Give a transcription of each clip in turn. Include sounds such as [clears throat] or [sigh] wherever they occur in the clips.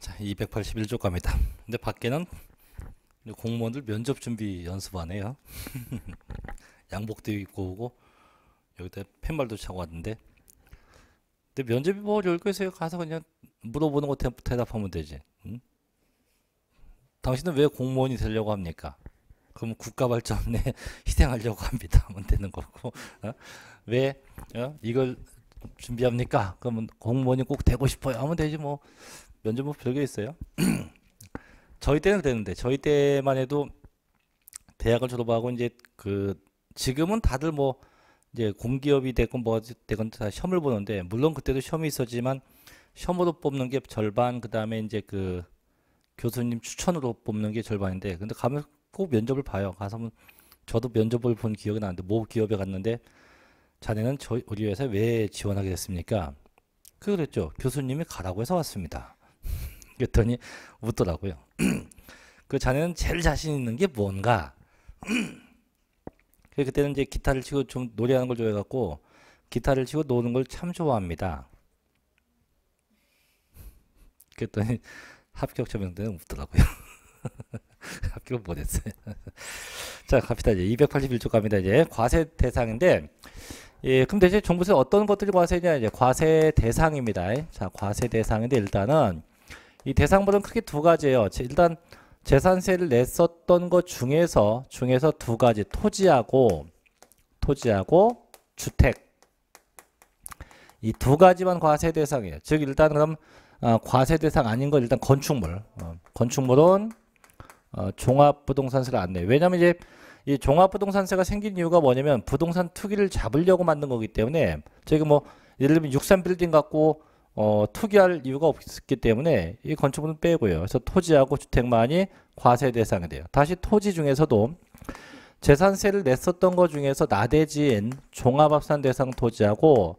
자, 281조과입니다. 근데 밖에는 공무원들 면접 준비 연습하네요. [laughs] 양복도 입고 오고 여기다 팻말도 차고 왔는데 근데 면접이 뭐 열거에서 가서 그냥 물어보는 거 대답하면 되지. 응? 당신은 왜 공무원이 되려고 합니까? 그럼 국가 발전에 [laughs] 희생하려고 합니다. 하면 되는 거고. 어? 왜 어? 이걸 준비합니까? 그러면 공무원이 꼭 되고 싶어요. 하면 되지 뭐. 면접은 별게 있어요. [clears throat] 저희 때는 그는데 저희 때만 해도 대학을 졸업하고 이제 그 지금은 다들 뭐 이제 공기업이 됐건 뭐 됐건 다 시험을 보는데 물론 그때도 시험이 있었지만 시험으로 뽑는 게 절반 그다음에 이제 그 교수님 추천으로 뽑는 게 절반인데 근데 가면 꼭 면접을 봐요. 가서 저도 면접을 본 기억이 나는데 모 기업에 갔는데 자네는 저희 우리 회사에 왜 지원하게 됐습니까? 그랬죠. 교수님이 가라고 해서 왔습니다. 그랬더니 웃더라고요. [clears throat] 그 자네는 제일 자신 있는 게 뭔가? [clears throat] 그때는 이제 기타를 치고 좀 노래하는 걸 좋아해갖고 기타를 치고 노는 걸 참 좋아합니다. [laughs] 그랬더니 합격 처명대는 없더라고요. [laughs] 합격을 못했어요. [laughs] 자, 갑시다. 이제 281쪽 갑니다. 이제 과세 대상인데, 예, 그럼 대체 정부세 어떤 것들이 과세냐? 이제 과세 대상입니다. 자, 과세 대상인데 일단은 이 대상물은 크게 두 가지예요. 일단 재산세를 냈었던 것 중에서 중에서 두 가지 토지하고 토지하고 주택 이 두 가지만 과세 대상이에요. 즉 일단 그럼 어, 과세 대상 아닌 건 일단 건축물 어, 건축물은 어, 종합부동산세를 안 내. 왜냐면 이제 이 종합부동산세가 생긴 이유가 뭐냐면 부동산 투기를 잡으려고 만든 거기 때문에 저희가 뭐 예를 들면 63빌딩 갖고 어, 투기할 이유가 없기 때문에 이 건축물은 빼고요. 그래서 토지하고 주택만이 과세 대상이 돼요. 다시 토지 중에서도 재산세를 냈었던 것 중에서 나대지인 종합합산 대상 토지하고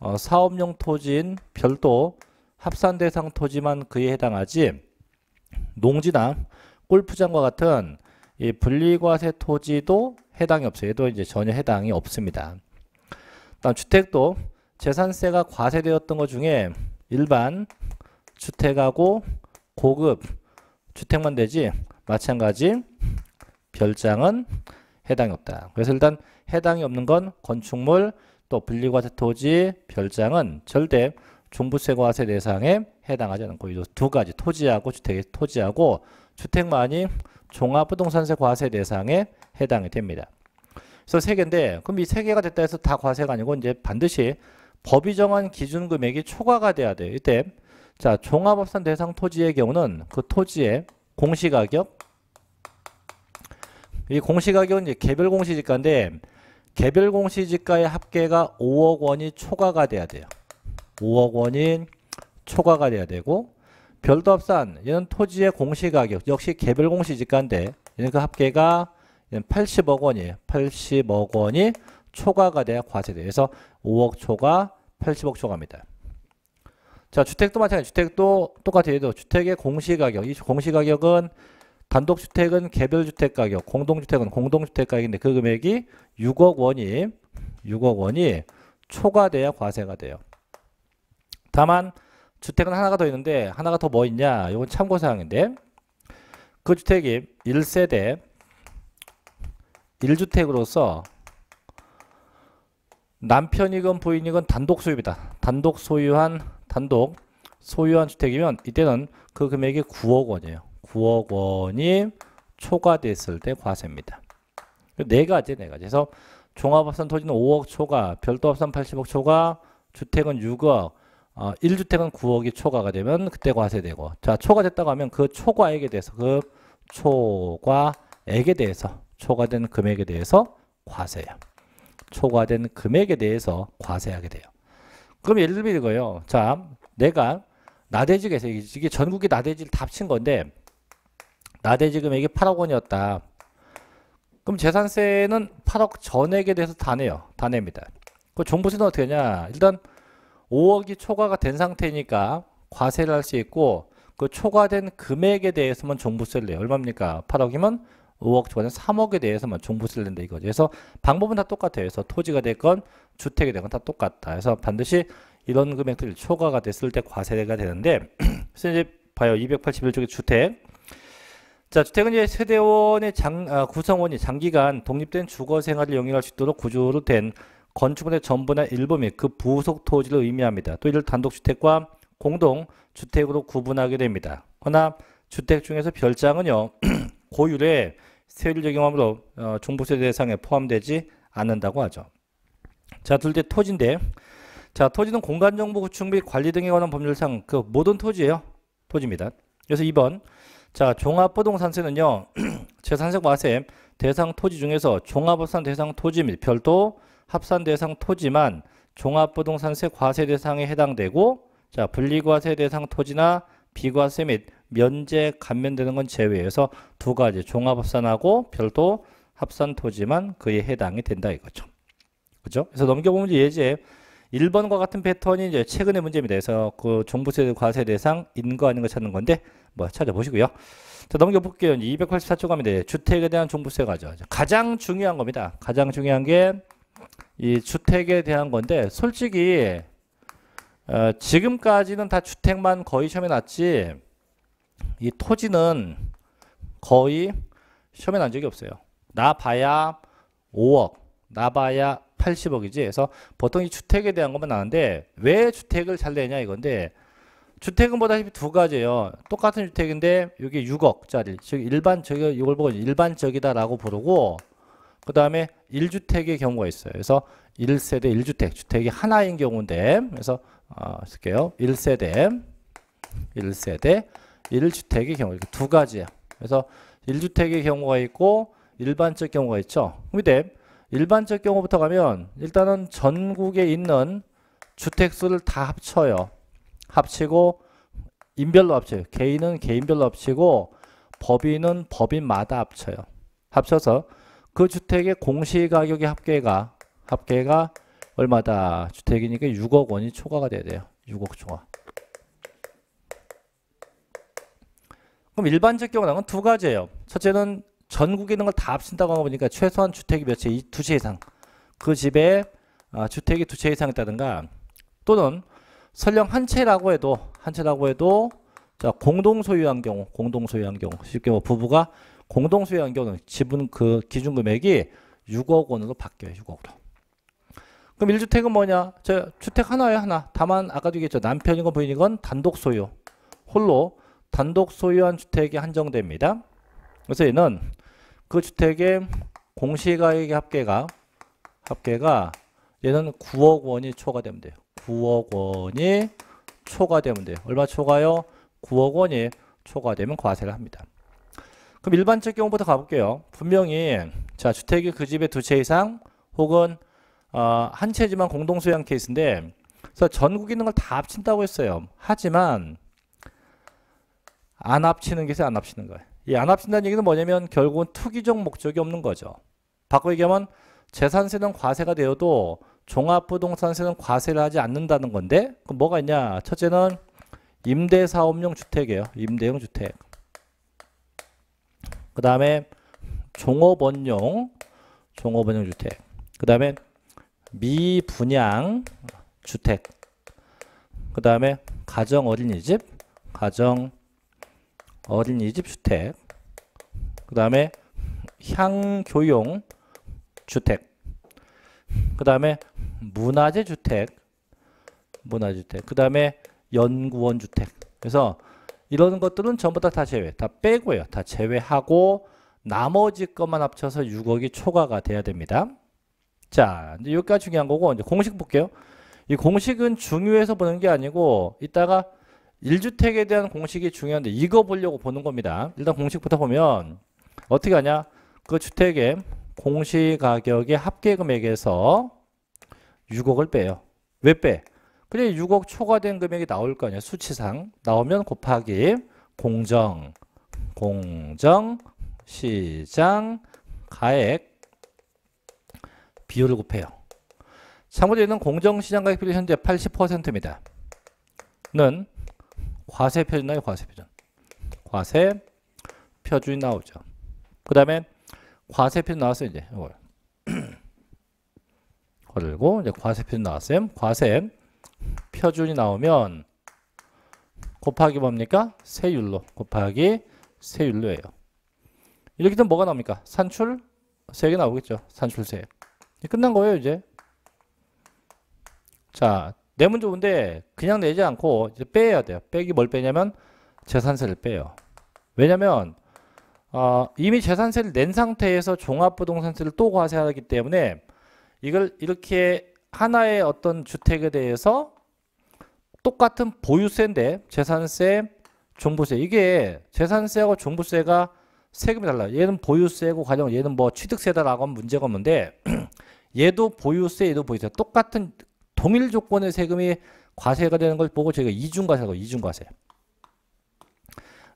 어, 사업용 토지인 별도 합산 대상 토지만 그에 해당하지 농지나 골프장과 같은 이 분리과세 토지도 해당이 없어요. 얘도 이제 전혀 해당이 없습니다. 다음 주택도 재산세가 과세되었던 것 중에 일반 주택하고 고급 주택만 되지 마찬가지 별장은 해당이 없다. 그래서 일단 해당이 없는 건 건축물 또 분리과세 토지 별장은 절대 종부세 과세 대상에 해당하지 않고 이두 가지 토지하고 주택의 토지하고 주택만이 종합부동산세 과세 대상에 해당이 됩니다. 그래서 세 개인데 그럼 이 세 개가 됐다 해서 다 과세가 아니고 이제 반드시 법이 정한 기준 금액이 초과가 돼야 돼요. 이때 자 종합업산 대상 토지의 경우는 그 토지의 공시가격 이 공시가격은 이제 개별 공시지가인데 개별 공시지가의 합계가 5억 원이 초과가 돼야 돼요. 5억 원이 초과가 돼야 되고 별도합산 얘는 토지의 공시가격 역시 개별 공시지가인데 얘는 그 합계가 80억 원이에요. 80억 원이 초과가 돼야 과세돼요. 그래서 5억 초과 80억 초과입니다. 자, 주택도 마찬가지. 주택도 똑같이 얘도 주택의 공시가격. 이 공시가격은 단독주택은 개별주택 가격, 공동주택은 공동주택 가격인데 그 금액이 6억 원이 6억 원이 초과돼야 과세가 돼요. 다만 주택은 하나가 더 있는데 하나가 더 뭐 있냐? 이건 참고사항인데 그 주택이 1세대 1주택으로서 남편이건 부인이건 단독 소유입니다. 단독 소유한 단독 소유한 주택이면 이때는 그 금액이 9억 원이에요. 9억 원이 초과됐을 때 과세입니다. 네 가지, 네 가지. 그래서 종합합산 토지는 5억 초과, 별도합산 80억 초과, 주택은 6억, 어, 1주택은 9억이 초과가 되면 그때 과세되고 자 초과됐다고 하면 그 초과액에 대해서 그 초과액에 대해서 초과된 금액에 대해서 과세예요. 초과된 금액에 대해서 과세하게 돼요. 그럼 예를 들면 이거요. 자, 내가 나대지에서 이게 전국의 나대지를 합친 건데 나대지 금액이 8억 원이었다. 그럼 재산세는 8억 전액에 대해서 다 내요. 다 냅니다. 그 종부세는 어떻게 하냐? 일단 5억이 초과가 된 상태니까 과세를 할 수 있고 그 초과된 금액에 대해서만 종부세를 내요. 얼마입니까? 8억이면 5억 초과는 3억에 대해서만 종부세를 낸다 이거죠. 그래서 방법은 다 똑같아요. 그래서 토지가 됐건 주택이 되건 다 똑같다. 그래서 반드시 이런 금액들이 초과가 됐을 때 과세가 되는데 [clears throat] 그래서 이제 봐요. 2 8 1쪽에 주택 자, 주택은 이제 세대원의 장, 아, 구성원이 장기간 독립된 주거 생활을 영위할 수 있도록 구조로 된 건축물의 전부나 일부 및 그 부속 토지를 의미합니다. 또 이를 단독주택과 공동주택으로 구분하게 됩니다. 그러나 주택 중에서 별장은요, [clears throat] 고율의 세율 을 적용함으로 어, 중부세 대상에 포함되지 않는다고 하죠. 자, 둘째 토지인데 자, 토지는 공간 정보 구축 및 관리 등에 관한 법률상 그 모든 토지예요. 토지입니다. 그래서 2번 자, 종합 부동산세는요. 재산세 과세 대상 토지 중에서 종합합산 대상 토지 및 별도 합산 대상 토지만 종합부동산세 과세 대상에 해당되고 자, 분리과세 대상 토지나 비과세 및 면제 감면되는 건 제외해서 두 가지 종합합산하고 별도 합산 토지만 그에 해당이 된다 이거죠. 그죠? 그래서 넘겨보면 이제 예제 1번과 같은 패턴이 이제 최근의 문제입니다. 그래서 그 종부세 과세 대상 인거 아닌 거 찾는 건데 뭐 찾아보시고요. 자 넘겨볼게요. 284쪽 갑니다. 예, 주택에 대한 종부세 가죠 가장 중요한 겁니다. 가장 중요한 게 이 주택에 대한 건데 솔직히 어, 지금까지는 다 주택만 거의 처음에 났지 이 토지는 거의 시험에 난 적이 없어요. 나봐야 5억, 나봐야 80억이지. 그래서 보통 이 주택에 대한 것만 나는데 왜 주택을 잘 내냐 이건데 주택은 보다시피 두 가지예요. 똑같은 주택인데 이게 6억짜리. 즉 일반 저 이걸 보고 일반적이다라고 부르고 그다음에 1주택의 경우가 있어요. 그래서 1세대 1주택 주택이 하나인 경우인데 그래서 어, 쓸게요. 1세대 1세대 1주택의 경우 이렇게 두 가지예요. 그래서 1주택의 경우가 있고 일반적 경우가 있죠. 근데 일반적 경우부터 가면 일단은 전국에 있는 주택수를 다 합쳐요. 합치고 인별로 합쳐요. 개인은 개인별로 합치고 법인은 법인마다 합쳐요. 합쳐서 그 주택의 공시가격의 합계가 합계가 얼마다 주택이니까 6억 원이 초과가 돼야 돼요. 6억 초과. 그럼 일반적 경우 나온 두 가지예요. 첫째는 전국에 있는 걸 다 합친다고 하다 보니까 최소한 주택이 몇 채, 두채 이상. 그 집에 아, 주택이 두 채 이상 있다든가 또는 설령 한 채라고 해도 한 채라고 해도 자 공동 소유한 경우 공동 소유한 경우 쉽게 뭐 부부가 공동 소유한 경우는 지분 그 기준 금액이 6억 원으로 바뀌어요 6억으로 그럼 1주택은 뭐냐 저 주택 하나예요 하나 다만 아까도 얘기했죠 남편이건 부인이건 단독 소유 홀로 단독 소유한 주택이 한정됩니다. 그래서 얘는 그 주택의 공시가액의 합계가 합계가 얘는 9억 원이 초과되면 돼요. 9억 원이 초과되면 돼요. 얼마 초과요? 9억 원이 초과되면 과세를 합니다. 그럼 일반적 경우부터 가볼게요. 분명히 자 주택이 그 집에 두 채 이상 혹은 어, 한 채지만 공동 소유한 케이스인데 그래서 전국 있는 걸 다 합친다고 했어요. 하지만 안 합치는 것이 안 합치는 거예요. 이안 합친다는 얘기는 뭐냐면 결국은 투기적 목적이 없는 거죠. 바꿔 얘기하면 재산세는 과세가 되어도 종합부동산세는 과세를 하지 않는다는 건데 그럼 뭐가 있냐? 첫째는 임대사업용 주택이에요. 임대용 주택. 그 다음에 종업원용 종업원용 주택. 그 다음에 미분양 주택. 그 다음에 가정 어린이집, 가정 어린이집 주택 그 다음에 향교용 주택 그 다음에 문화재 주택 문화주택 그 다음에 연구원 주택 그래서 이런 것들은 전부 다 다 제외 다 빼고요 다 제외하고 나머지 것만 합쳐서 6억이 초과가 돼야 됩니다 자 이제 여기까지 중요한 거고 이제 공식 볼게요 이 공식은 중요해서 보는 게 아니고 이따가 1주택에 대한 공식이 중요한데 이거 보려고 보는 겁니다. 일단 공식부터 보면 어떻게 하냐? 그 주택의 공시가격의 합계금액에서 6억을 빼요. 왜 빼? 그래 6억 초과된 금액이 나올 거 아니야. 수치상 나오면 곱하기 공정 공정 시장 가액 비율을 곱해요. 참고로 이는 공정시장 가액 비율이 현재 80%입니다. 는 과세 표준 나요 과세 표준 과세 표준이 나오죠 그 다음에 과세 표준 나왔어요 이제 이걸 [clears throat] 걸고 이제 과세 표준 나왔어요 과세 표준이 나오면 곱하기 뭡니까 세율로 곱하기 세율로예요 이렇게 되면 뭐가 나옵니까 산출 세액이 나오겠죠 산출세 끝난 거예요 이제 자 내면 좋은데 그냥 내지 않고 이제 빼야 돼요. 빼기 뭘 빼냐면 재산세를 빼요. 왜냐면 어, 이미 재산세를 낸 상태에서 종합부동산세를 또 과세하기 때문에 이걸 이렇게 하나의 어떤 주택에 대해서 똑같은 보유세인데 재산세, 종부세 이게 재산세하고 종부세가 세금이 달라요. 얘는 보유세고 가령 얘는 뭐 취득세다라고 하면 문제가 없는데 [clears throat] 얘도 보유세, 얘도 보유세 똑같은 동일 조건의 세금이 과세가 되는 걸 보고 저희가 이중과세라고 이중과세.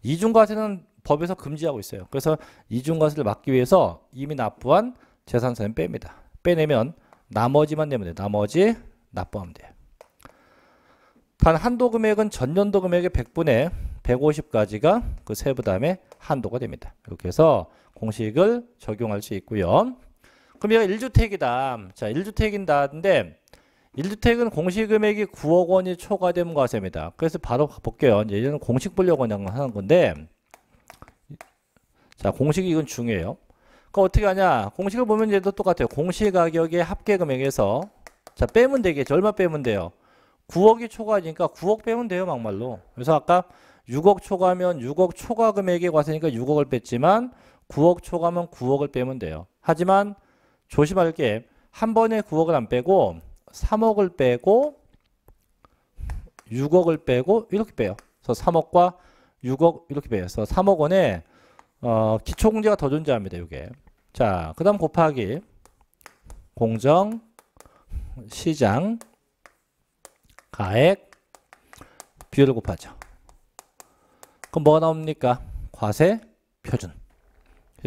이중과세는 법에서 금지하고 있어요. 그래서 이중과세를 막기 위해서 이미 납부한 재산세는 뺍니다. 빼내면 나머지만 내면 돼요. 나머지 납부하면 돼요. 단 한도 금액은 전년도 금액의 100분의 150까지가 그 세부담의 한도가 됩니다. 이렇게 해서 공식을 적용할 수 있고요. 그럼 얘가 1주택이다. 자, 1주택인다는데 1주택은 공시금액이 9억 원이 초과된 과세입니다. 그래서 바로 볼게요. 예전에 공식 보려고 그냥 하는 건데 자 공식이 이건 중요해요. 그 어떻게 하냐 공식을 보면 얘도 똑같아요. 공시가격의 합계금액에서 자 빼면 되겠죠. 얼마 빼면 돼요. 9억이 초과니까 하 9억 빼면 돼요 막말로. 그래서 아까 6억 초과면 하 6억 초과 금액의 과세니까 6억을 뺐지만 9억 초과면 하 9억을 빼면 돼요. 하지만 조심할 게 한 번에 9억을 안 빼고 3억을 빼고 6억을 빼고 이렇게 빼요. 그래서 3억과 6억 이렇게 빼요. 그래서 3억 원에 어, 기초공제가 더 존재합니다. 이게. 자, 그 다음 곱하기 공정, 시장, 가액, 비율을 곱하죠. 그럼 뭐가 나옵니까? 과세 표준.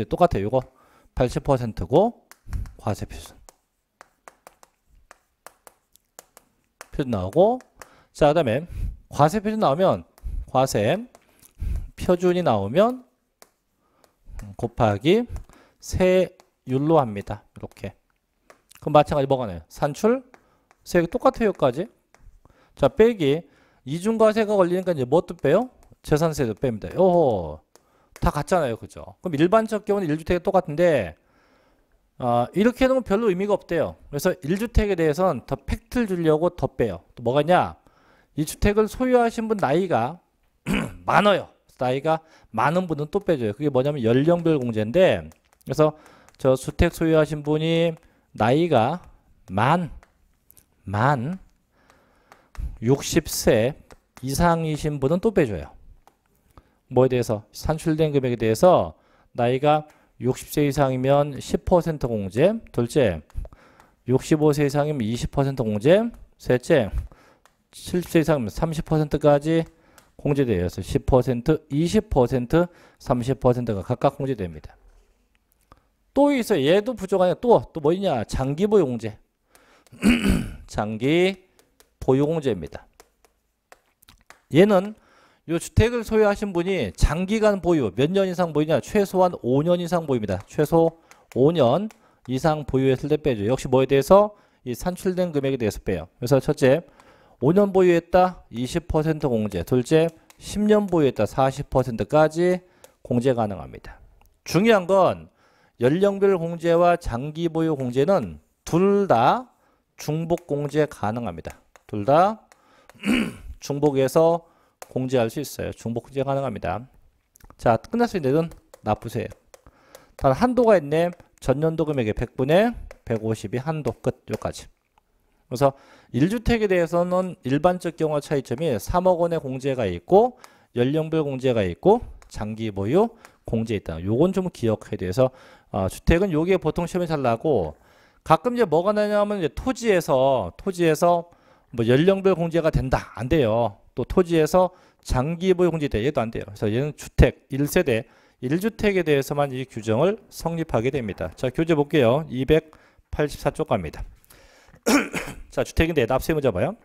똑같아요. 이거 80%고 과세 표준. 표준 나오고 자 그다음에 과세 표준 나오면 과세 표준이 나오면 곱하기 세율로 합니다. 이렇게. 그럼 마찬가지 뭐가 나요? 산출 세액 똑같아요. 여기까지. 자 빼기 이중과세가 걸리니까 이제 뭐 또 빼요? 재산세도 뺍니다. 요호다 같잖아요. 그죠? 그럼 일반적 경우는 1주택이 똑같은데 어, 이렇게 해놓으면 별로 의미가 없대요. 그래서 1주택에 대해서는 더 팩트를 주려고 더 빼요. 또 뭐가 있냐? 이 주택을 소유하신 분 나이가 [clears throat] 많아요. 나이가 많은 분은 또 빼줘요. 그게 뭐냐면 연령별 공제인데 그래서 저 주택 소유하신 분이 나이가 만, 만 60세 이상이신 분은 또 빼줘요. 뭐에 대해서? 산출된 금액에 대해서 나이가 60세 이상이면 10% 공제, 둘째 65세 이상이면 20% 공제, 셋째 70세 이상이면 30%까지 공제되어요. 10%, 20%, 30%가 각각 공제됩니다. 또 있어. 요 얘도 부족하냐? 또, 또뭐 있냐? 장기 보유공제. [clears throat] 장기 보유공제입니다. 얘는 이 주택을 소유하신 분이 장기간 보유 몇 년 이상 보유냐 최소한 5년 이상 보입니다 최소 5년 이상 보유했을 때 빼죠 역시 뭐에 대해서 이 산출된 금액에 대해서 빼요 그래서 첫째 5년 보유했다 20% 공제 둘째 10년 보유했다 40%까지 공제 가능합니다 중요한 건 연령별 공제와 장기 보유 공제는 둘 다 중복 공제 가능합니다 둘 다 [clears throat] 중복해서 공제할 수 있어요. 중복 공제 가능합니다. 자, 끝났을 때는 나쁘세요단 한도가 있네. 전년도 금액의 100분의 150이 한도 끝 여기까지. 그래서 1주택에 대해서는 일반적 경우 차이점이 3억 원의 공제가 있고 연령별 공제가 있고 장기 보유 공제 있다. 요건 좀 기억해야 돼서 어, 주택은 요게 보통 시험에 잘 나고 가끔 이제 뭐가 나냐면 이제 토지에서 토지에서 뭐 연령별 공제가 된다 안 돼요. 또 토지에서 장기 보유공제대 얘도 안 돼요. 그래서 얘는 주택 1세대 1주택에 대해서만 이 규정을 성립하게 됩니다. 자 교재 볼게요. 284쪽 갑니다. [clears throat] 자 주택인데 납세 의무 봐요.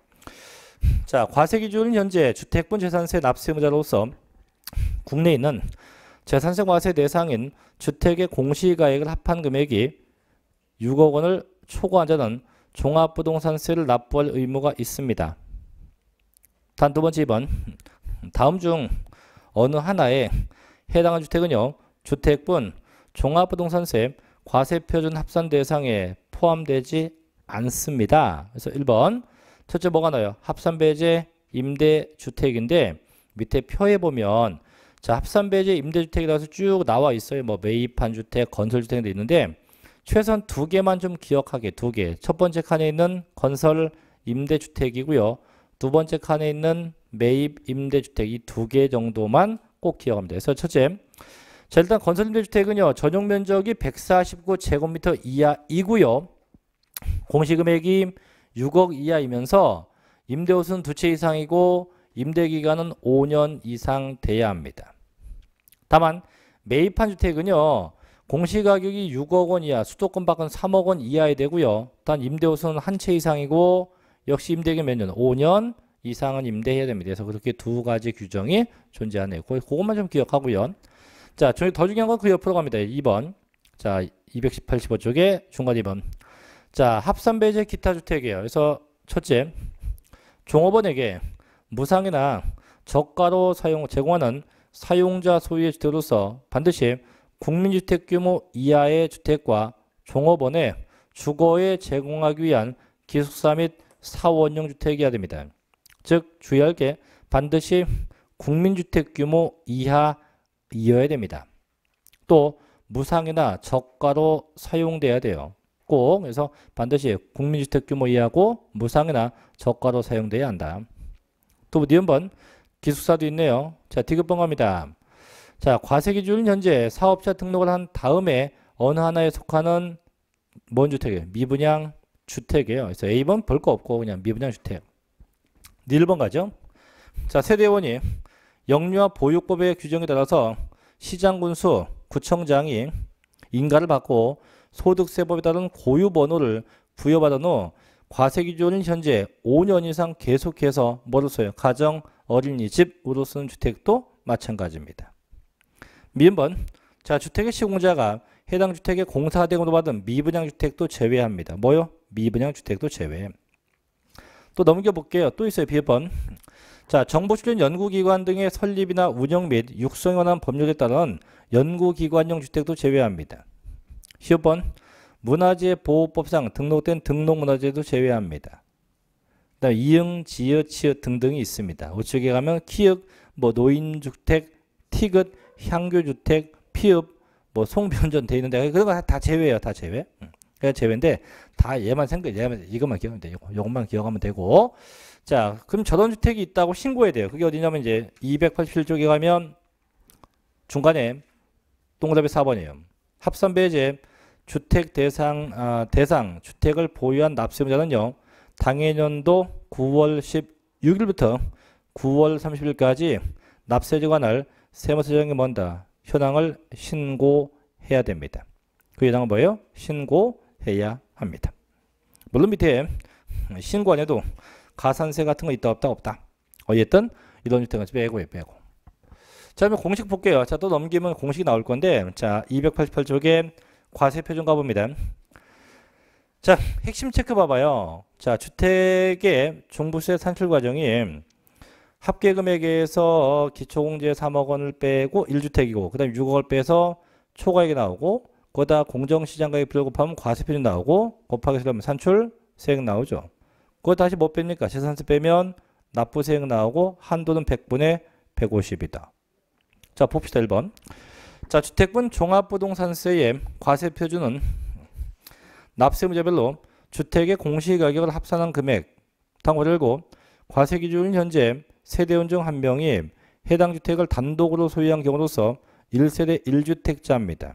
자 과세 기준은 현재 주택분 재산세 납세 의무로서 국내에 있는 재산세 과세 대상인 주택의 공시가액을 합한 금액이 6억 원을 초과한 자는 종합부동산세를 납부할 의무가 있습니다. 단두 번째 2번 다음 중 어느 하나에 해당한 주택은요 주택분 종합부동산세 과세표준 합산 대상에 포함되지 않습니다. 그래서 1번 첫째 뭐가 나요? 합산배제 임대주택인데 밑에 표에 보면 자 합산배제 임대주택에나와서쭉 나와 있어요. 뭐 매입한 주택, 건설주택도 있는데 최소한 두 개만 좀 기억하게 두 개. 첫 번째 칸에 있는 건설 임대주택이고요. 두 번째 칸에 있는 매입 임대주택 이 두 개 정도만 꼭 기억하면 돼 그래서 첫째, 자 일단 건설 임대주택은요. 전용 면적이 149제곱미터 이하이고요. 공시금액이 6억 이하이면서 임대호수는 두 채 이상이고 임대기간은 5년 이상 돼야 합니다. 다만 매입한 주택은요. 공시가격이 6억 원 이하, 수도권 밖은 3억 원 이하에 되고요. 단 임대호수는 한 채 이상이고 역시 임대기 몇 년? 5년 이상은 임대해야 됩니다. 그래서 그렇게 두 가지 규정이 존재하네요. 그것만 좀 기억하고요. 자, 저희 더 중요한 건 그 옆으로 갑니다. 2번. 자, 218번 쪽에 중간 2번. 자, 합산 배제 기타 주택이에요. 그래서 첫째, 종업원에게 무상이나 저가로 사용 제공하는 사용자 소유의 주택으로서 반드시 국민주택 규모 이하의 주택과 종업원의 주거에 제공하기 위한 기숙사 및 사원용 주택이어야 됩니다. 즉 주의할 게 반드시 국민주택 규모 이하이어야 됩니다. 또 무상이나 저가로 사용돼야 돼요. 꼭 그래서 반드시 국민주택 규모 이하고 무상이나 저가로 사용돼야 한다. 또 니은번 기숙사도 있네요. 자, 디귿번 갑니다. 자, 과세 기준은 현재 사업자 등록을 한 다음에 어느 하나에 속하는 뭔 주택이에요? 미분양 주택이에요. 그래서 A번 볼 거 없고 그냥 미분양 주택. 1번 가죠. 자, 세대원이 영유아 보육법의 규정에 따라서 시장군수, 구청장이 인가를 받고 소득세법에 따른 고유번호를 부여받은 후 과세 기준은 현재 5년 이상 계속해서 뭐로 써요? 가정, 어린이집으로 쓰는 주택도 마찬가지입니다. 미번 자, 주택의 시공자가 해당 주택의 공사 대금으로 받은 미분양 주택도 제외합니다. 뭐요? 미분양 주택도 제외. 또 넘겨 볼게요. 또 있어요. 비번. 자, 정부출연 연구기관 등의 설립이나 운영 및 육성에 관한 법률에 따른 연구기관용 주택도 제외합니다. 10번. 문화재 보호법상 등록된 등록문화재도 제외합니다. 그다음 이응, 지읒, 치읒 등등이 있습니다. 우측에 가면 키읔, 뭐 노인주택, 티귿, 향교주택, 피읍, 뭐 송변전 돼 있는데 그런 거 다 제외예요, 다 제외. 응. 제외인데 다 얘만 생각 얘만 이것만 기억하면 돼요. 이것만 기억하면 되고 자 그럼 저당주택이 있다고 신고해야 돼요. 그게 어디냐면 이제 287쪽에 가면 중간에 동그라미 4번이에요. 합산배제 주택 대상 아, 대상 주택을 보유한 납세자는요 당해년도 9월 16일부터 9월 30일까지 납세지관을세무서장에 먼다 현황을 신고해야 됩니다. 그 현황은 뭐예요? 신고 해야 합니다. 물론 밑에 신고 안 해도 가산세 같은 거 있다 없다 없다. 어쨌든 이동주택은 빼고 빼고. 자, 그러 공식 볼게요. 자, 또 넘기면 공식이 나올 건데, 자, 288쪽에 과세표준 가봅니다. 자, 핵심 체크 봐봐요. 자, 주택의 종부세 산출 과정이 합계금액에서 기초공제 3억 원을 빼고 1주택이고, 그 다음 6억을 빼서 초과액이 나오고, 거다 공정시장가액 비율 곱하면 과세표준 나오고 곱하기 하면 산출 세액 나오죠. 그거 다시 뭐 뺍니까? 재산세 빼면 납부세액 나오고 한도는 100분의 150이다. 자 봅시다 1번. 자 주택분 종합부동산세의 과세표준은 납세무제별로 주택의 공시가격을 합산한 금액 당월일고 과세기준 현재 세대원 중 한 명이 해당 주택을 단독으로 소유한 경우로서 1세대 1주택자입니다.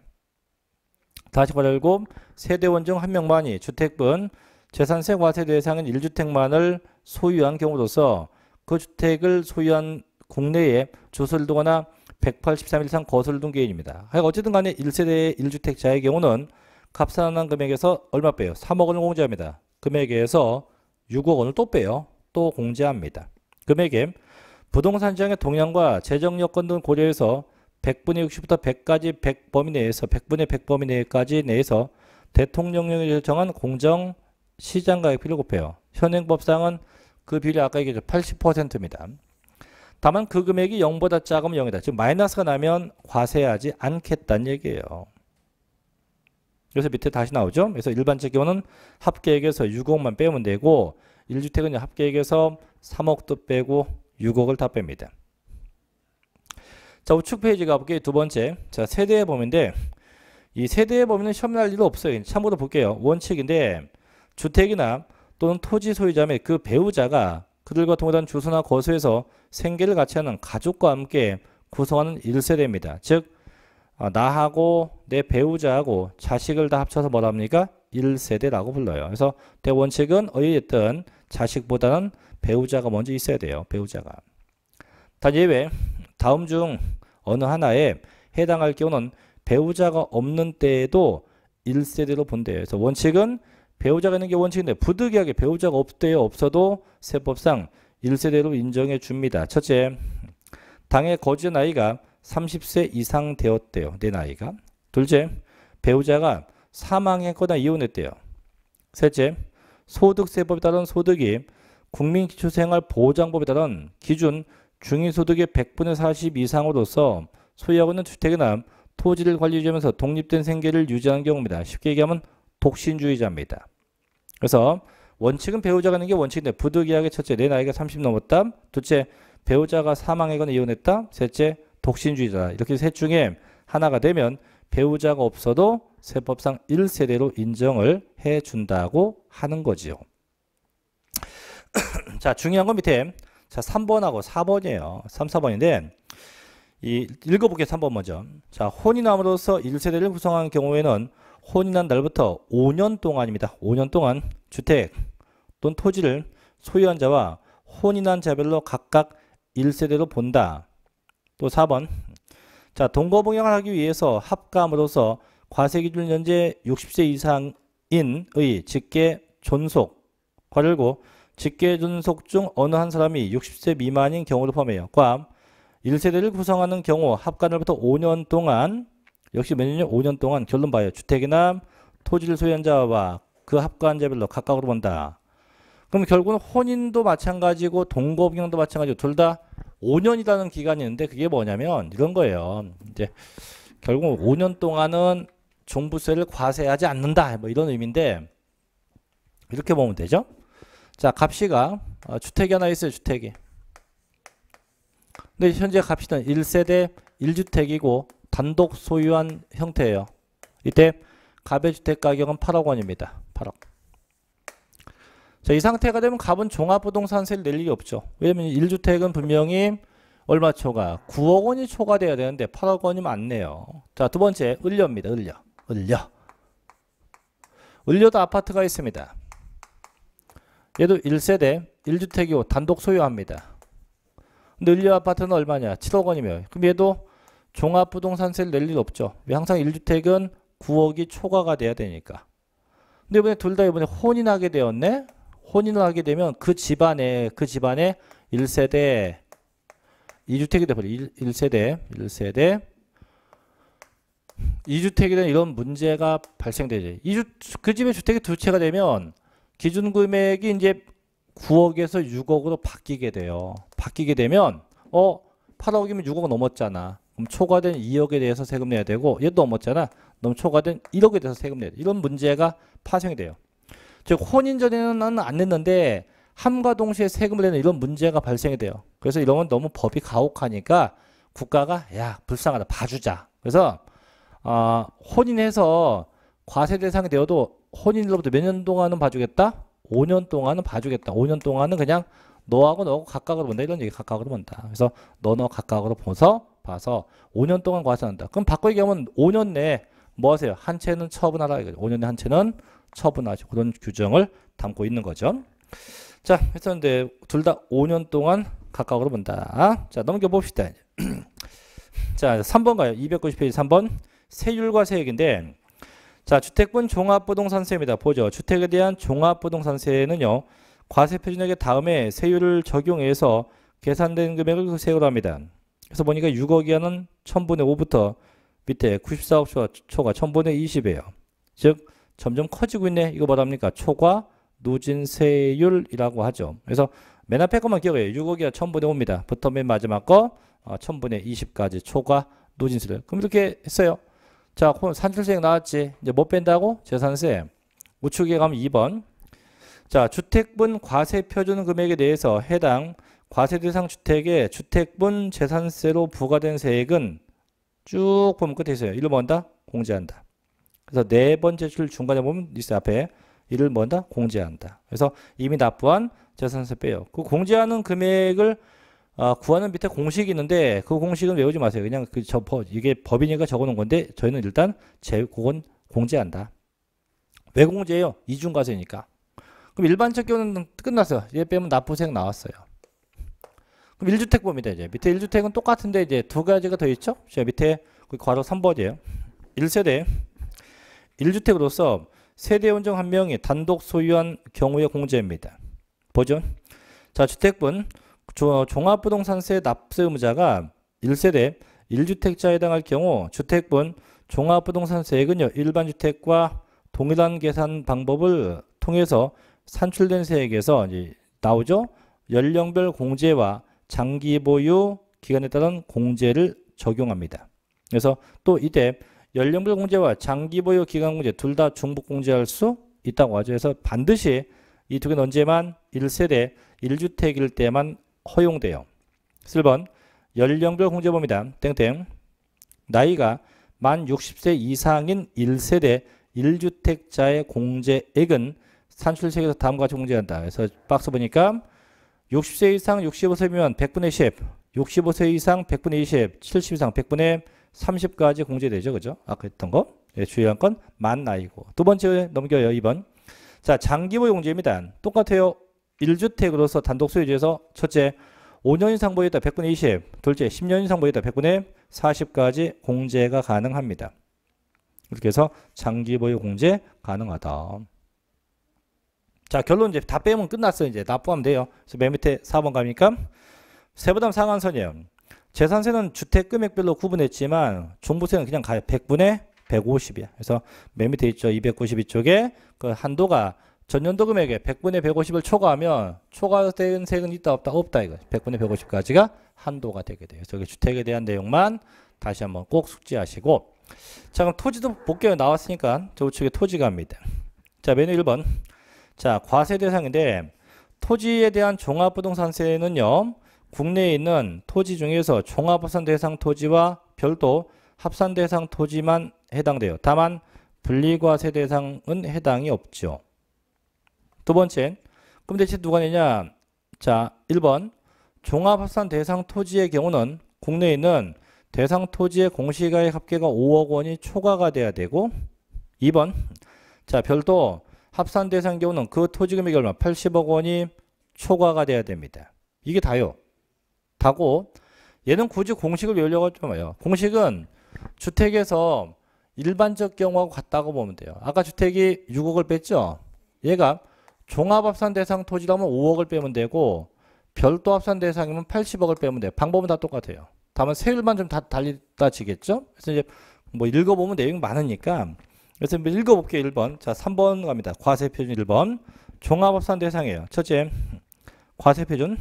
다시 말고 세대원 중 한 명만이 주택분 재산세 과세 대상인 1주택만을 소유한 경우로서 그 주택을 소유한 국내에 주소를 두거나 183일 이상 거소를 둔 개인입니다. 어쨌든 간에 1세대 1주택자의 경우는 값산한 금액에서 얼마 빼요? 3억 원을 공제합니다. 금액에서 6억 원을 또 빼요. 또 공제합니다. 금액에 부동산 시장의 동향과 재정 여건 등 고려해서 100분의 60부터 100까지 100 범위 내에서 100분의 100 범위 내까지 내에서 대통령령이 결정한 공정 시장 가격비를 곱해요. 현행법상은 그 비율이 아까 얘기했죠. 80%입니다. 다만 그 금액이 0보다 작으면 0이다. 지금 마이너스가 나면 과세하지 않겠다는 얘기예요. 그래서 밑에 다시 나오죠. 그래서 일반적 경우는 합계액에서 6억만 빼면 되고 1주택은 합계액에서 3억도 빼고 6억을 다 뺍니다. 자 우측 페이지 가볼게요. 두 번째 자 세대의 범위인데 이 세대의 범위는 시험날 일도 없어요. 참고로 볼게요. 원칙인데 주택이나 또는 토지 소유자 및 그 배우자가 그들과 통하한 주소나 거소에서 생계를 같이 하는 가족과 함께 구성하는 1세대입니다. 즉 아, 나하고 내 배우자하고 자식을 다 합쳐서 뭐라 합니까? 1세대라고 불러요. 그래서 대원칙은 어찌됐든 자식보다는 배우자가 먼저 있어야 돼요. 배우자가. 단 예외 다음 중 어느 하나에 해당할 경우는 배우자가 없는 때에도 1세대로 본대요. 그래서 원칙은 배우자가 있는 게 원칙인데 부득이하게 배우자가 없대요. 없어도 세법상 1세대로 인정해 줍니다. 첫째, 당의 거주 나이가 30세 이상 되었대요. 내 나이가. 둘째, 배우자가 사망했거나 이혼했대요. 셋째, 소득세법에 따른 소득이 국민기초생활보장법에 따른 기준 중위소득의 100분의 40 이상으로서 소유하고 있는 주택이나 토지를 관리하면서 독립된 생계를 유지하는 경우입니다. 쉽게 얘기하면 독신주의자입니다. 그래서 원칙은 배우자가 있는 게 원칙인데 부득이하게 첫째 내 나이가 30 넘었다. 둘째 배우자가 사망하거나 이혼했다. 셋째 독신주의자 이렇게 셋 중에 하나가 되면 배우자가 없어도 세법상 1세대로 인정을 해준다고 하는 거지요. [clears throat] 자 중요한 건 밑에 자, 3번하고 4번이에요. 3, 4번인데 이 읽어볼게요. 3번 먼저. 자, 혼이 남으로써 1세대를 구성한 경우에는 혼이 난 날부터 5년 동안입니다. 5년 동안 주택 또는 토지를 소유한 자와 혼이 난 자별로 각각 1세대로 본다. 또 4번. 자, 동거봉양을 하기 위해서 합감으로써 과세기준 연재 60세 이상인의 직계 존속 과를고 직계존속 중 어느 한 사람이 60세 미만인 경우를 포함해요. 괌 1세대를 구성하는 경우 합간으부터 5년 동안 역시 몇 년이요? 5년 동안 결론 봐요. 주택이나 토지를 소유한자와 그 합관자별로 각각으로 본다. 그럼 결국은 혼인도 마찬가지고 동거병도 마찬가지고 둘 다 5년이라는 기간이 있는데 그게 뭐냐면 이런 거예요. 이제 결국 5년 동안은 종부세를 과세하지 않는다. 뭐 이런 의미인데 이렇게 보면 되죠. 자, 갑시가 어, 주택이 하나 있어요, 주택이. 근데 현재 값이는 1세대 1주택이고 단독 소유한 형태예요. 이때 갑의 주택 가격은 8억 원입니다. 8억. 자, 이 상태가 되면 갑은 종합부동산세를 낼 일이 없죠. 왜냐면 1주택은 분명히 얼마 초과? 9억 원이 초과되어야 되는데 8억 원이면 안 내요. 자, 두 번째, 을려입니다. 을려. 을려. 을려도 아파트가 있습니다. 얘도 1세대 1주택이고 단독 소유합니다. 근데 을류 아파트는 얼마냐? 7억 원이면. 그럼 얘도 종합부동산세를 낼 일 없죠. 왜 항상 1주택은 9억이 초과가 돼야 되니까. 근데 이번에 둘 다 이번에 혼인하게 되었네? 혼인을 하게 되면 그 집안에, 그 집안에 1세대, 2주택이 돼버려. 1, 세대 1세대, 2주택이 된 이런 문제가 발생되죠 2주, 그집에 주택이 두 채가 되면 기준 금액이 이제 9억에서 6억으로 바뀌게 돼요. 바뀌게 되면 어 8억이면 6억 넘었잖아. 그럼 초과된 2억에 대해서 세금 내야 되고 얘도 넘었잖아. 너무 초과된 1억에 대해서 세금 내야 돼. 이런 문제가 파생이 돼요. 즉 혼인 전에는 나는 안 냈는데 함과 동시에 세금을 내는 이런 문제가 발생이 돼요. 그래서 이런 건 너무 법이 가혹하니까 국가가 야 불쌍하다 봐주자. 그래서 어, 혼인해서 과세 대상이 되어도 혼인일로부터 몇 년 동안은 봐주겠다? 5년 동안은 봐주겠다. 5년 동안은 그냥 너하고 너하고 각각으로 본다. 이런 얘기 각각으로 본다. 그래서 너 너 각각으로 보서 봐서 5년 동안 과세한다. 그럼 바꿔 얘기하면 5년 내에 뭐 하세요? 한 채는 처분하라. 5년 내에 한 채는 처분하죠. 그런 규정을 담고 있는 거죠. 자, 했었는데 둘 다 5년 동안 각각으로 본다. 자, 넘겨봅시다. [clears throat] 자, 3번 가요. 290페이지 3번. 세율과 세액인데 자, 주택분 종합부동산세입니다. 보죠. 주택에 대한 종합부동산세는요. 과세표준액의 다음에 세율을 적용해서 계산된 금액을 그 세율로 합니다. 그래서 보니까 6억이하는 1000분의 5부터 밑에 94억 초가, 초가 1000분의 20이에요. 즉 점점 커지고 있네. 이거 뭐랍니까? 초과 누진세율이라고 하죠. 그래서 맨 앞에 것만 기억해요. 6억이야 1000분의 5입니다. 부터 맨 마지막 거 어, 1000분의 20까지 초과 누진세율. 그럼 이렇게 했어요. 자, 산출세액 나왔지. 이제 뭐 뺀다고? 재산세. 우측에 가면 2번. 자, 주택분 과세 표준 금액에 대해서 해당 과세 대상 주택의 주택분 재산세로 부과된 세액은 쭉 보면 끝에 있어요. 이를 뭔다? 뭐 공제한다. 그래서 네 번째 줄 중간에 보면 있어 앞에 이를 뭔다? 뭐 공제한다. 그래서 이미 납부한 재산세 빼요. 그 공제하는 금액을 아, 구하는 밑에 공식이 있는데 그 공식은 외우지 마세요. 그냥 그 저, 법, 이게 법이니까 적어놓은 건데 저희는 일단 제 그건 공제한다. 왜 공제해요? 이중과세니까. 그럼 일반적 경우는 끝났어요. 얘 빼면 납부세액 나왔어요. 그럼 1주택 봅니다. 이제 밑에 1주택은 똑같은데 이제 두 가지가 더 있죠. 제가 밑에 그 괄호 3번이에요. 1세대 1주택으로서 세대 원정한 명이 단독 소유한 경우의 공제입니다. 보죠. 자, 주택분 종합부동산세 납세 의무자가 1세대 1주택자에 해당할 경우 주택분 종합부동산세액은요. 일반주택과 동일한 계산 방법을 통해서 산출된 세액에서 나오죠. 연령별 공제와 장기 보유 기간에 따른 공제를 적용합니다. 그래서 또 이때 연령별 공제와 장기 보유 기간 공제 둘 다 중복 공제할 수 있다고 하죠. 그래서 반드시 이 두 개는 언제만 1세대 1주택일 때만 허용돼요. 7번 연령별 공제범이다. 땡땡 나이가 만 60세 이상인 1세대 1주택자의 공제액은 산출세에서 다음과 같이 공제한다. 그래서 박스 보니까 60세 이상 65세면 100분의 10, 65세 이상 100분의 20, 70 이상 100분의 30까지 공제되죠. 그죠? 아까 했던 거. 예, 주의한 건 만 나이고. 두 번째 넘겨요. 2번. 자, 장기보 용제입니다. 똑같아요. 1주택으로서 단독 소유주에서 첫째 5년 이상 보유했다 100분의 20 둘째 10년 이상 보유했다 100분의 40까지 공제가 가능합니다. 이렇게 해서 장기 보유 공제 가능하다. 자 결론 이제 다 빼면 끝났어요. 이제 납부하면 돼요. 그래서 맨 밑에 4번 가니까 세부담 상한선이에요. 재산세는 주택 금액별로 구분했지만 종부세는 그냥 가요. 100분의 150이야. 그래서 맨 밑에 있죠. 292쪽에 그 한도가 전년도 금액에 100분의 150을 초과하면 초과된 세금 이 있다 없다 없다 이거 100분의 150까지가 한도가 되게 돼요. 저기 주택에 대한 내용만 다시 한번 꼭 숙지하시고 자 그럼 토지도 복귀가 나왔으니까 저 우측에 토지갑니다. 자 메뉴 1번 자 과세 대상인데 토지에 대한 종합부동산세는요 국내에 있는 토지 중에서 종합부산 대상 토지와 별도 합산 대상 토지만 해당돼요. 다만 분리과세 대상은 해당이 없죠. 두 번째, 그럼 대체 누가 내냐? 자, 1번 종합합산 대상 토지의 경우는 국내에 있는 대상 토지의 공시가액 합계가 5억 원이 초과가 돼야 되고 2번 자 별도 합산 대상 경우는 그 토지 금액이 얼마 80억 원이 초과가 돼야 됩니다. 이게 다요. 다고 얘는 굳이 공식을 외우려고 하지 마요. 공식은 주택에서 일반적 경우하고 같다고 보면 돼요. 아까 주택이 6억을 뺐죠? 얘가 종합합산 대상 토지라면 5억을 빼면 되고 별도 합산 대상이면 80억을 빼면 돼요. 방법은 다 똑같아요. 다만 세율만 좀 다 달리다 지겠죠? 그래서 이제 뭐 읽어보면 내용이 많으니까 그래서 읽어볼게요. 1번. 자, 3번 갑니다. 과세 표준 1번. 종합합산 대상이에요. 첫째, 과세 표준.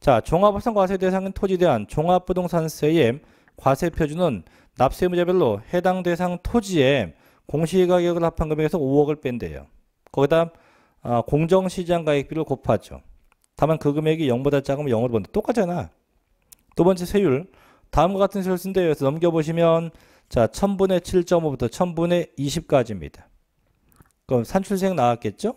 자, 종합합산 과세 대상인 토지 대한 종합부동산세의 과세 표준은 납세 의무자별로 해당 대상 토지에 공시가격을 합한 금액에서 5억을 뺀대요. 거기다 아, 공정시장 가액비를 곱하죠. 다만 그 금액이 0보다 작으면 0으로 본다. 똑같잖아. 두 번째 세율. 다음과 같은 세율 쓴대요. 그래서 넘겨보시면 자 1000분의 7.5부터 1000분의 20까지입니다. 그럼 산출세액 나왔겠죠?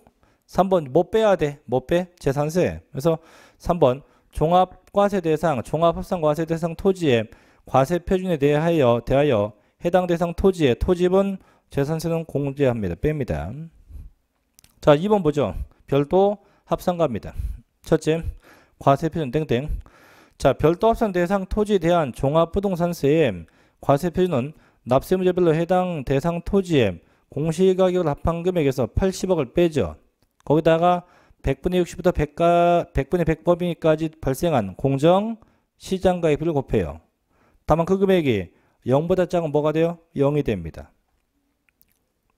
3번 못 뭐 빼야 돼. 못 뭐 빼? 재산세. 그래서 3번 종합과세 대상, 종합합산과세 대상 토지의 과세 표준에 대하여, 대하여 해당 대상 토지의 토지분 재산세는 공제합니다. 뺍니다. 자, 2번 보죠. 별도 합산가입니다. 첫째, 과세표준 땡땡. 자, 별도 합산 대상 토지에 대한 종합부동산세의 과세표준은 납세무제별로 해당 대상 토지의 공시가격을 합한 금액에서 80억을 빼죠. 거기다가 100분의 60부터 100가, 100분의 100범위까지 발생한 공정 시장가액비를 곱해요. 다만 그 금액이 0보다 작은 뭐가 돼요? 0이 됩니다.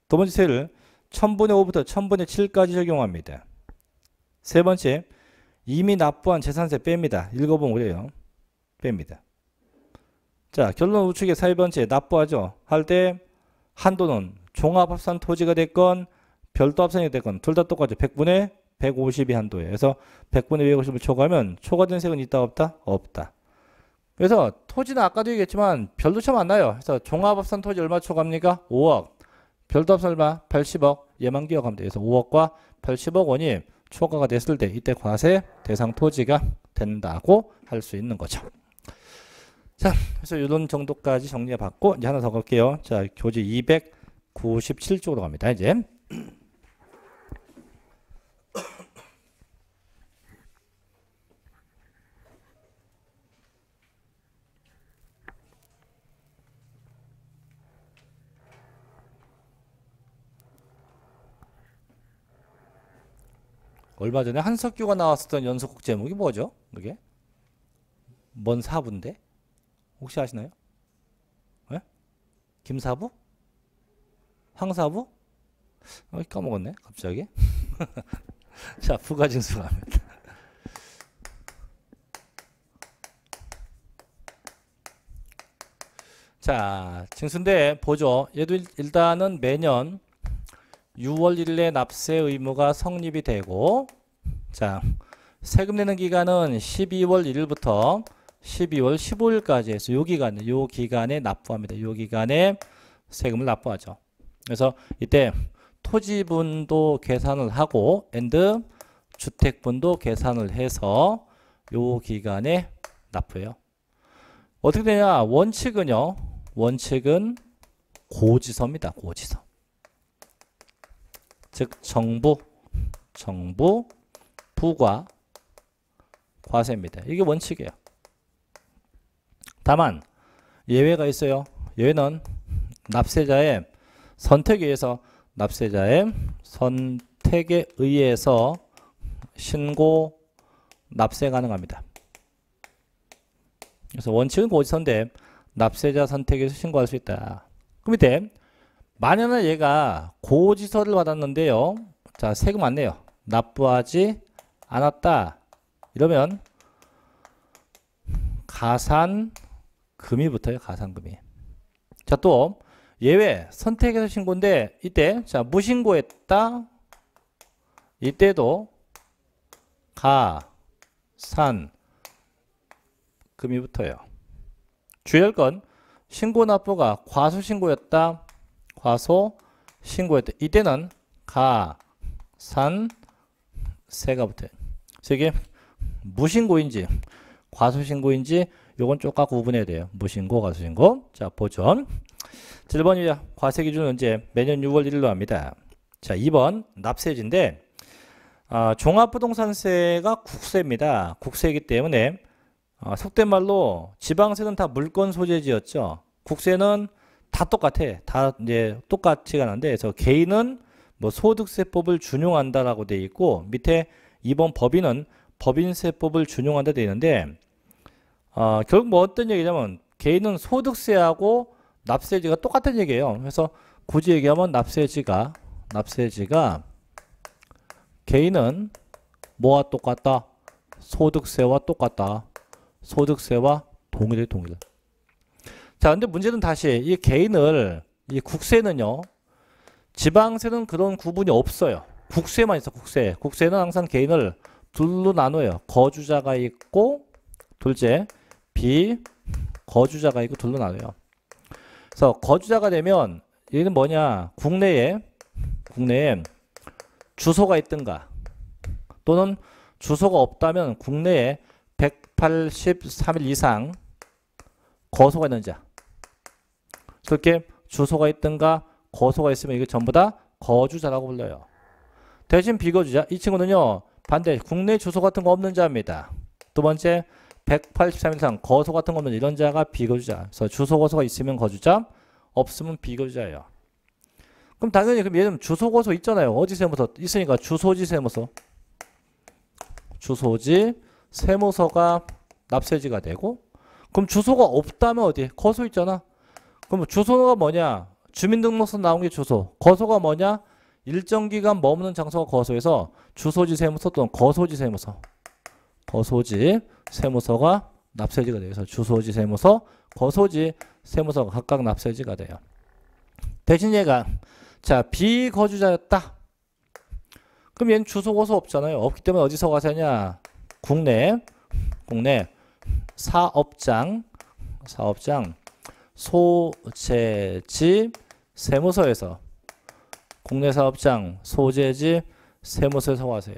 두 번째 세를 1000분의 5부터 1000분의 7까지 적용합니다. 세 번째, 이미 납부한 재산세 뺍니다. 읽어보면 그래요. 뺍니다. 자, 결론 우측에 세 번째, 납부하죠. 할 때 한도는 종합합산 토지가 됐건 별도 합산이 됐건 둘 다 똑같죠. 100분의 150이 한도예요. 그래서 100분의 150을 초과하면 초과된 세금 있다 없다? 없다. 그래서 토지는 아까도 얘기했지만 별도 차안 나요. 그래서 종합합산 토지 얼마 초과합니까? 5억. 별도합설마 80억 얘만 기억하면 돼요. 그래서 5억과 80억 원이 초과가 됐을 때 이때 과세 대상 토지가 된다고 할 수 있는 거죠. 자, 그래서 이런 정도까지 정리해 봤고 이제 하나 더 갈게요. 자, 교재 297쪽으로 갑니다. 이제 얼마 전에 한석규가 나왔었던 연속극 제목이 뭐죠? 그게? 뭔 사부인데? 혹시 아시나요? 네? 김사부? 황사부? 어, 까먹었네 갑자기 [laughs] 자 부가징수 갑니다 [laughs] 자 징수인데 보죠 얘도 일, 단은 매년 6월 1일에 납세 의무가 성립이 되고 자 세금 내는 기간은 12월 1일부터 12월 15일까지 해서 요 기간, 요 기간에 납부합니다. 요 기간에 세금을 납부하죠. 그래서 이때 토지분도 계산을 하고 앤드 주택분도 계산을 해서 요 기간에 납부해요. 어떻게 되냐? 원칙은요. 원칙은 고지서입니다. 고지서. 즉 정부, 정부, 부과, 과세입니다. 이게 원칙이에요. 다만 예외가 있어요. 예외는 납세자의 선택에 의해서 납세자의 선택에 의해서 신고 납세 가능합니다. 그래서 원칙은 고지선데 납세자 선택에서 신고할 수 있다. 그 밑에 만약에 얘가 고지서를 받았는데요. 자, 세금 안 내요. 납부하지 않았다. 이러면 가산금이 붙어요. 가산금이. 자, 또 예외 선택해서 신고인데 이때 자, 무신고했다. 이때도 가산금이 붙어요. 주열건 신고 납부가 과수 신고였다. 화소 신고했다 이때는 가, 산, 세가 붙어요. 이게 무신고인지 과소신고인지 요건 쪽각 구분해야 돼요. 무신고, 과소신고. 자, 보죠. 7번이죠. 과세 기준은 이제 매년 6월 1일로 합니다. 자, 2번 납세지인데 아, 종합부동산세가 국세입니다. 국세이기 때문에 아, 속된 말로 지방세는 다 물건 소재지였죠. 국세는 다 똑같아. 다 이제 똑같이 가는데 그래서 개인은 뭐 소득세법을 준용한다라고 돼 있고 밑에 이번 법인은 법인세법을 준용한다 돼 있는데 어, 결국 뭐 어떤 얘기냐면 개인은 소득세하고 납세지가 똑같은 얘기예요. 그래서 굳이 얘기하면 납세지가 납세지가 개인은 뭐와 똑같다? 소득세와 똑같다. 소득세와 동일해 동일해. 자, 근데 문제는 다시 이 개인을 이 국세는요. 지방세는 그런 구분이 없어요. 국세만 있어, 국세. 국세는 항상 개인을 둘로 나눠요. 거주자가 있고 둘째 비거주자가 있고 둘로 나눠요. 그래서 거주자가 되면 얘는 뭐냐? 국내에 국내에 주소가 있든가 또는 주소가 없다면 국내에 183일 이상 거소가 있는 자 그렇게 주소가 있든가 거소가 있으면 이게 전부 다 거주자라고 불러요. 대신 비거주자 이 친구는요. 반대 국내 주소 같은 거 없는 자입니다. 두 번째 1 8 3 이상 거소 같은 거 없는 이런 자가 비거주자. 그래서 주소 거소가 있으면 거주자 없으면 비거주자예요. 그럼 당연히 그럼 얘는 주소 거소 있잖아요. 어디 세무서 있으니까 주소지 세무서 주소지 세무서가 납세지가 되고 그럼 주소가 없다면 어디 거소 있잖아. 그럼 뭐 주소가 뭐냐? 주민등록서 나온 게 주소. 거소가 뭐냐? 일정 기간 머무는 장소가 거소에서 주소지 세무서 또는 거소지 세무서. 거소지 세무서가 납세지가 돼서 주소지 세무서, 거소지 세무서가 각각 납세지가 돼요. 대신 얘가 자 비거주자였다. 그럼 얘는 주소거소 없잖아요. 없기 때문에 어디서 가세냐? 국내 국내 사업장 사업장 소재지 세무서에서 국내 사업장 소재지 세무서에서 하세요.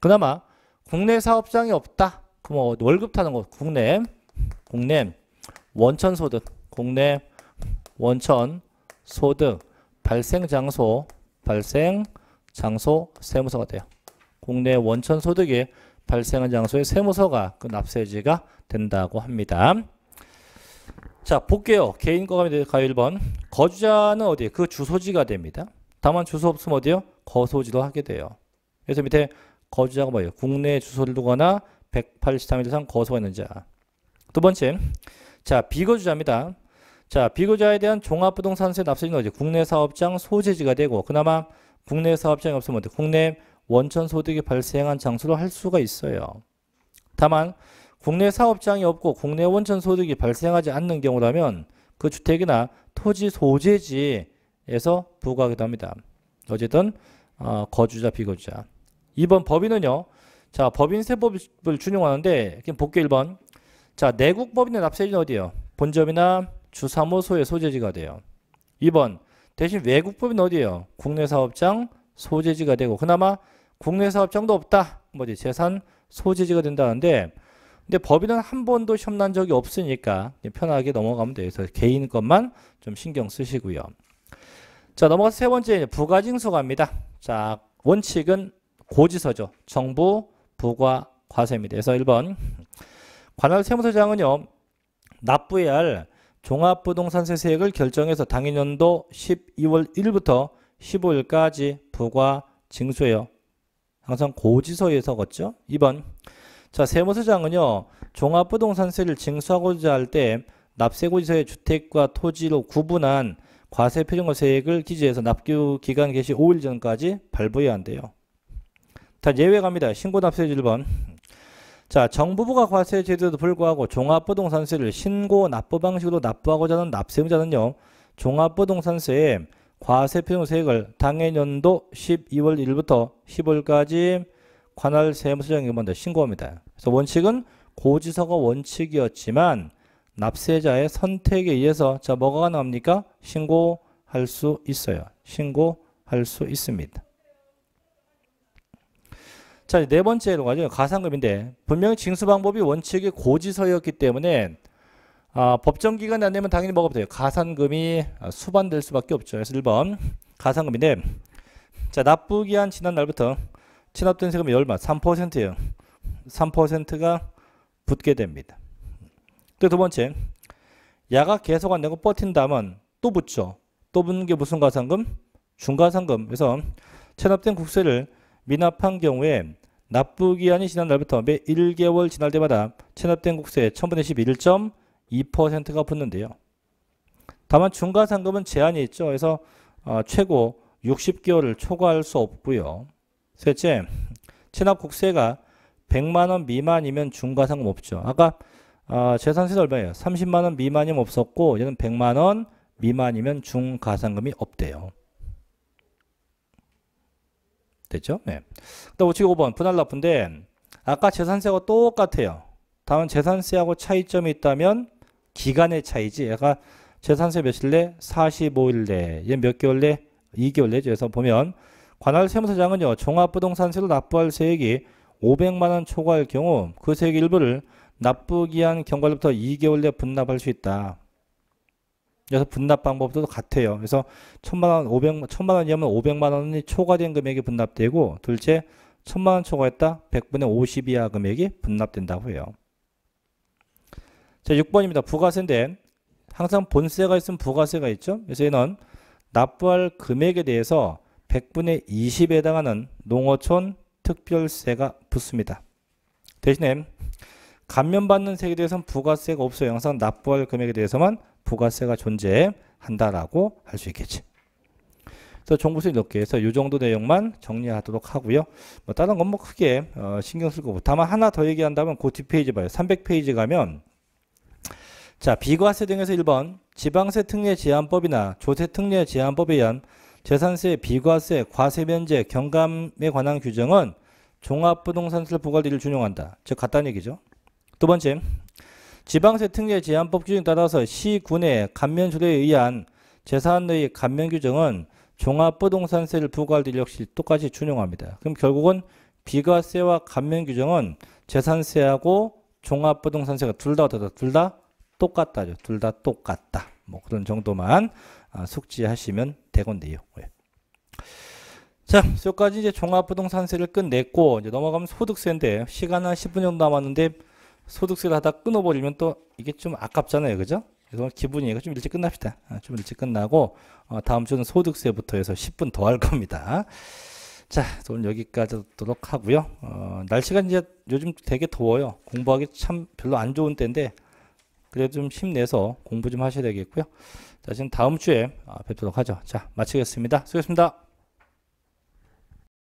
그나마 국내 사업장이 없다. 그럼 어, 월급 타는 곳 국내 국내 원천 소득 국내 원천 소득 발생 장소 발생 장소 세무서가 돼요. 국내 원천 소득이 발생한 장소의 세무서가 그 납세지가 된다고 합니다. 자, 볼게요. 개인거감이 될까요? 1번. 거주자는 어디에? 그 주소지가 됩니다. 다만 주소 없으면 어디요? 거소지로 하게 돼요. 그래서 밑에 거주자가 뭐예요? 국내 주소를 두거나 183일 이상 거소가 있는 자. 두 번째. 자, 비거주자입니다. 자, 비거주자에 대한 종합부동산세 납세는 어디? 국내 사업장 소재지가 되고 그나마 국내 사업장이 없으면 어디? 국내 원천 소득이 발생한 장소로 할 수가 있어요. 다만 국내 사업장이 없고 국내 원천 소득이 발생하지 않는 경우라면 그 주택이나 토지 소재지에서 부과하기도 합니다. 어쨌든 어, 거주자 비거주자. 2번 법인은요. 자 법인세법을 준용하는데 복귀 1번. 자 내국 법인의 납세지는 어디예요? 본점이나 주사무소의 소재지가 돼요. 2번 대신 외국 법인 어디예요? 국내 사업장 소재지가 되고 그나마 국내 사업장도 없다. 뭐지 재산 소재지가 된다는데 근데 법인은 한 번도 협난 적이 없으니까 편하게 넘어가면 돼요. 그래서 개인 것만 좀 신경 쓰시고요. 자, 넘어가서 세 번째 부가징수 갑니다. 자, 원칙은 고지서죠. 정부 부과 과세입니다. 그래서 1번 관할 세무서장은요. 납부해야 할 종합부동산세 세액을 결정해서 당해년도 12월 1일부터 15일까지 부과 징수해요. 항상 고지서에서 걷죠. 2번 자, 세무서장은요. 종합부동산세를 징수하고자 할 때 납세고지서의 주택과 토지로 구분한 과세 표준과세액을 기재해서 납규 기간 개시 5일 전까지 발부해야 한대요. 다 예외갑니다. 신고 납세 1번. 자, 정부부가 과세 제도에도 불구하고 종합부동산세를 신고 납부 방식으로 납부하고자 하는 납세 자는요 종합부동산세의 과세 표준세액을 당해 년도 12월 1일부터 10월까지 관할 세무서장이 먼저 신고합니다. 그래서 원칙은 고지서가 원칙이었지만 납세자의 선택에 의해서 자 뭐가 나옵니까? 신고할 수 있어요. 신고할 수 있습니다. 자, 네 번째로 가죠. 가상금인데 분명히 징수 방법이 원칙의 고지서였기 때문에 아, 법정 기간이 안 되면 당연히 뭐가 돼요? 가산금이 수반될 수밖에 없죠. 그래서 1번 가산금인데 자, 납부 기한 지난 날부터 체납된 세금이 얼마? 3%예요. 3%가 붙게 됩니다. 또두 번째, 야가 계속 안 되고 버틴다면 또 붙죠. 또 붙는 게 무슨 가산금? 중가상금. 그래서 체납된 국세를 미납한 경우에 납부기한이 지난 날부터 매 1개월 지날 때마다 체납된 국세의 1000분의 11.2%가 붙는데요. 다만 중과상금은 제한이 있죠. 그래서 어, 최고 60개월을 초과할 수 없고요. 셋째, 체납국세가 100만원 미만이면 중과 상금없죠 아까 어, 재산세도 얼마에요 30만원 미만이면 없었고 얘는 100만원 미만이면 중가상금이 없대요. 됐죠? 네. 우측 음 5번 분할 납부인데 아까 재산세하고 똑같아요. 다만 재산세하고 차이점이 있다면 기간의 차이지 얘가 재산세 몇일 내? 45일 내. 얘몇 개월 내? 2개월 내죠. 그래서 보면 관할 세무서장은요. 종합부동산세로 납부할 세액이 500만 원 초과할 경우 그 세액 일부를 납부기한 경과로부터 2개월 내에 분납할 수 있다. 그래서 분납 방법도 같아요. 그래서 천만 원, 500, 천만 원이면 500만 원이 초과된 금액이 분납되고 둘째 1 천만 원 초과했다 100분의 50 이하 금액이 분납된다고 해요. 자 6번입니다. 부가세인데 항상 본세가 있으면 부가세가 있죠. 그래서 얘는 납부할 금액에 대해서 100분의 20에 해당하는 농어촌 특별세가 붙습니다. 대신에 감면받는 세에 액 대해서는 부가세가 없어요. 항상 납부할 금액에 대해서만 부가세가 존재한다라고 할 수 있겠지. 그래서 종부세 몇 개에서 이 정도 내용만 정리하도록 하고요. 뭐 다른 건 뭐 크게 어 신경 쓸 거고 다만 하나 더 얘기한다면 그 뒷페이지 봐요. 300페이지 가면 자 비과세 등에서 1번 지방세 특례 제한법이나 조세 특례 제한법에 의한 재산세, 비과세, 과세 면제, 경감에 관한 규정은 종합부동산세를 부과를 준용한다. 즉 같다는 얘기죠. 두 번째, 지방세 특례 제한법 규정에 따라서 시군의 감면 조례에 의한 재산의 감면 규정은 종합부동산세를 부과할 때 역시 똑같이 준용합니다. 그럼 결국은 비과세와 감면 규정은 재산세하고 종합부동산세가 둘다 어떻다? 둘 다 똑같다죠. 둘 다 똑같다. 뭐 그런 정도만 아, 숙지하시면 되건데요. 예. 자, 여기까지 이제 종합부동산세를 끝냈고 이제 넘어가면 소득세인데 시간 한 10분 정도 남았는데 소득세를 하다 끊어버리면 또 이게 좀 아깝잖아요, 그죠? 그래 기분이 이거 좀 일찍 끝납시다. 아, 좀 일찍 끝나고 어, 다음 주는 소득세부터 해서 10분 더 할 겁니다. 자, 오늘 여기까지 하도록 하고요. 어, 날씨가 이제 요즘 되게 더워요. 공부하기 참 별로 안 좋은 때인데 그래도 좀 힘내서 공부 좀 하셔야 되겠고요. 자, 지금 다음 주에 아, 뵙도록 하죠. 자, 마치겠습니다. 수고하셨습니다.